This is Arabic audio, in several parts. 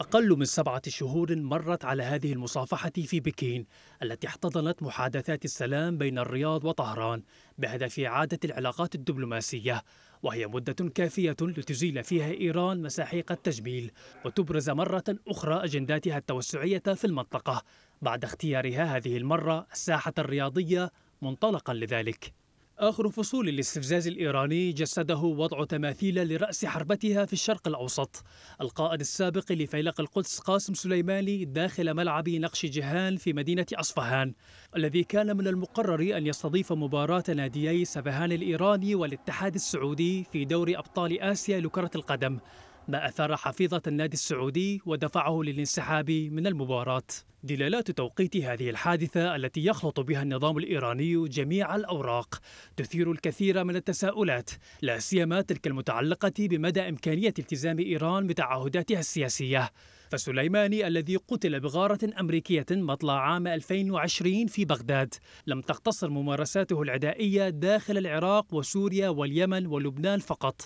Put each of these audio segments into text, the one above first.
أقل من سبعة شهور مرت على هذه المصافحة في بكين التي احتضنت محادثات السلام بين الرياض وطهران بهدف إعادة العلاقات الدبلوماسية وهي مدة كافية لتزيل فيها إيران مساحيق التجميل وتبرز مرة أخرى أجنداتها التوسعية في المنطقة بعد اختيارها هذه المرة الساحة الرياضية منطلقا لذلك آخر فصول الاستفزاز الإيراني جسده وضع تماثيل لرأس حربتها في الشرق الأوسط القائد السابق لفيلق القدس قاسم سليماني داخل ملعب نقش جهان في مدينة أصفهان الذي كان من المقرر أن يستضيف مباراة ناديي سبهان الإيراني والاتحاد السعودي في دور أبطال آسيا لكرة القدم ما أثار حفيظة النادي السعودي ودفعه للانسحاب من المباراة دلالات توقيت هذه الحادثة التي يخلط بها النظام الإيراني جميع الأوراق تثير الكثير من التساؤلات لا سيما تلك المتعلقة بمدى إمكانية التزام إيران بتعهداتها السياسية فسليماني الذي قتل بغارة أمريكية مطلع عام 2020 في بغداد لم تقتصر ممارساته العدائية داخل العراق وسوريا واليمن ولبنان فقط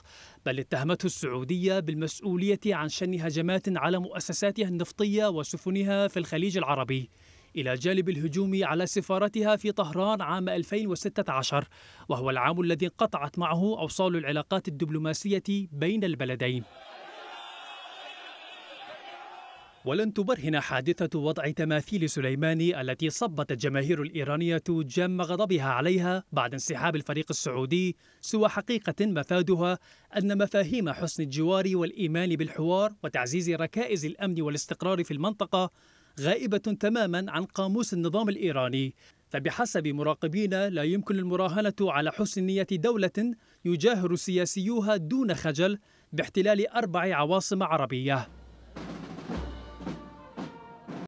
بل اتهمته السعودية بالمسؤولية عن شن هجمات على مؤسساتها النفطية وسفنها في الخليج العربي إلى جانب الهجوم على سفارتها في طهران عام 2016 وهو العام الذي انقطعت معه أوصال العلاقات الدبلوماسية بين البلدين ولن تبرهن حادثة وضع تماثيل سليماني التي صبت الجماهير الإيرانية جم غضبها عليها بعد انسحاب الفريق السعودي سوى حقيقة مفادها أن مفاهيم حسن الجوار والإيمان بالحوار وتعزيز ركائز الأمن والاستقرار في المنطقة غائبة تماما عن قاموس النظام الإيراني فبحسب مراقبين لا يمكن المراهنة على حسن نية دولة يجاهر سياسيوها دون خجل باحتلال أربع عواصم عربية